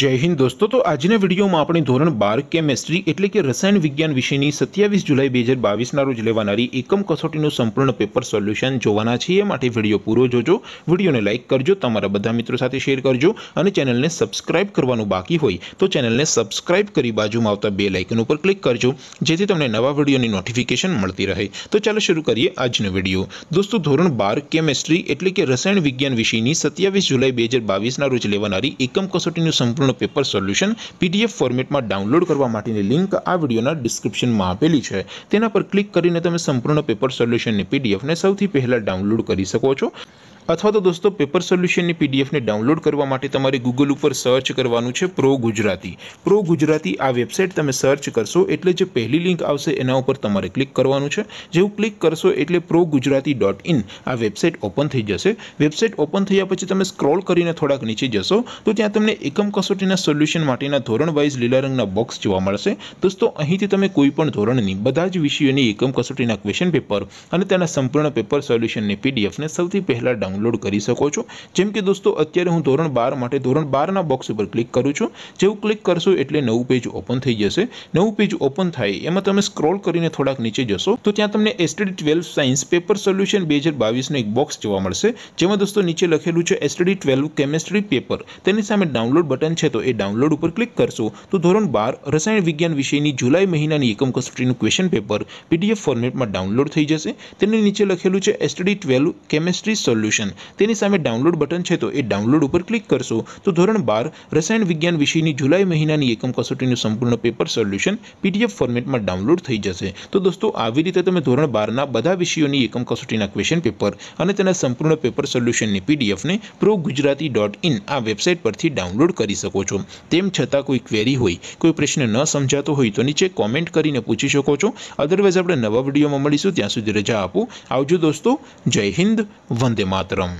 જય હિન્દ દોસ્તો તો આજના વિડીયોમાં આપણે ધોરણ બાર કેમેસ્ટ્રી એટલે કે રસાયણ વિજ્ઞાન વિશેની સત્યાવીસ જુલાઈ બે હજાર બાવીસના રોજ લેવાનારી એકમ કસોટીનું સંપૂર્ણ પેપર સોલ્યુશન જોવાના છીએ એ માટે વિડીયો પૂરો જોજો વિડીયોને લાઇક કરજો તમારા બધા મિત્રો સાથે શેર કરજો અને ચેનલને સબસ્ક્રાઇબ કરવાનું બાકી હોય તો ચેનલને સબસ્ક્રાઇબ કરી બાજુમાં આવતા બે લાઇકન ઉપર ક્લિક કરજો જેથી તમને નવા વિડીયોની નોટિફિકેશન મળતી રહે તો ચાલો શરૂ કરીએ આજનો વિડીયો દોસ્તો ધોરણ બાર કેમેસ્ટ્રી એટલે કે રસાયણ વિજ્ઞાન વિશેની સત્યાવીસ જુલાઈ બે હજાર બાવીસના રોજ લેવાનારી એકમ કસોટીનું સંપૂર્ણ પેપર સોલ્યુશન પીડીએફ ફોર્મેટમાં ડાઉનલોડ કરવા માટેની લિંક આ વિડીયોના ડિસ્ક્રિપ્શનમાં આપેલી છે તેના પર ક્લિક કરીને તમે સંપૂર્ણ પેપર સોલ્યુશનની પીડીએફને સૌથી પહેલાં ડાઉનલોડ કરી શકો છો અથવા તો દોસ્તો પેપર સોલ્યુશનની પીડીએફને ડાઉનલોડ કરવા માટે તમારે ગૂગલ ઉપર સર્ચ કરવાનું છે પ્રો ગુજરાતી પ્રો ગુજરાતી આ વેબસાઇટ તમે સર્ચ કરશો એટલે જે પહેલી લિંક આવશે એના ઉપર તમારે ક્લિક કરવાનું છે જેવું ક્લિક કરશો એટલે પ્રો ગુજરાતી ડોટ ઇન આ વેબસાઇટ ઓપન થઈ જશે વેબસાઇટ ઓપન થયા પછી તમે સ્ક્રોલ કરીને થોડાક નીચે જશો તો ત્યાં તમને એકમ કસોટીના સોલ્યુશન માટેના ધોરણ વાઇઝ લીલા રંગના બોક્સ જોવા મળશે દોસ્તો અહીંથી તમે કોઈ પણ ધોરણની બધા જ વિષયોની એકમ કસોટીના ક્વેશ્ચન પેપર અને તેના સંપૂર્ણ પેપર સોલ્યુશનની પીડીએફને સૌથી પહેલાં ડાઉન ડાઉનલોડ કરી શકો છો જેમ કે દોસ્તો અત્યારે હું ધોરણ બાર માટે ધોરણ બારના બોક્સ ઉપર ક્લિક કરું છું જેવું ક્લિક કરશો એટલે નવું પેજ ઓપન થઈ જશે નવું પેજ ઓપન થાય એમાં તમે સ્ક્રોલ કરીને થોડાક નીચે જશો તો ત્યાં તમને STD twelve science paper solution બે હજાર બાવીસનું એક બોક્સ જોવા મળશે જેમાં દોસ્તો નીચે લખેલું છે એસટડી ટ્વેલ્વ કેમેસ્ટ્રી પેપર તેની સામે ડાઉનલોડ બટન છે તો એ ડાઉનલોડ ઉપર ક્લિક કરશો તો ધોરણ બાર રસાયણ વિજ્ઞાન વિષયની જુલાઈ મહિનાની એકમ કસોટીનું ક્વેશ્ચન પેપર પીડીએફ ફોર્મેટમાં ડાઉનલોડ થઈ જશે તેની નીચે લખેલું છે STD twelve chemistry solution application તેની સામે ડાઉનલોડ બટન છે તો એ ડાઉનલોડ ઉપર ક્લિક કરશો તો ધોરણ બાર રસાયણ વિજ્ઞાન વિષયની જુલાઈ મહિનાની એકમ કસોટીનું સંપૂર્ણ પેપર સોલ્યુશન પીડીએફ ફોર્મેટમાં ડાઉનલોડ થઈ જશે તો દોસ્તો આવી રીતે તમે ધોરણ બારના બધા વિષયોની એકમ કસોટીના ક્વેશ્ચન પેપર અને તેના સંપૂર્ણ પેપર સોલ્યુશનની પીડીએફને પ્રો ગુજરાતી ડોટ ઇન આ વેબસાઇટ પરથી ડાઉનલોડ કરી શકો છો તેમ છતાં કોઈ ક્વેરી હોય કોઈ પ્રશ્ન ન સમજાતો હોય તો નીચે કોમેન્ટ કરીને પૂછી શકો છો અધરવાઇઝ આપણે નવા વિડીયોમાં મળીશું ત્યાં સુધી રજા આપો આવજો દોસ્તો જય હિન્દ વંદે માતરમ பாத்திரம்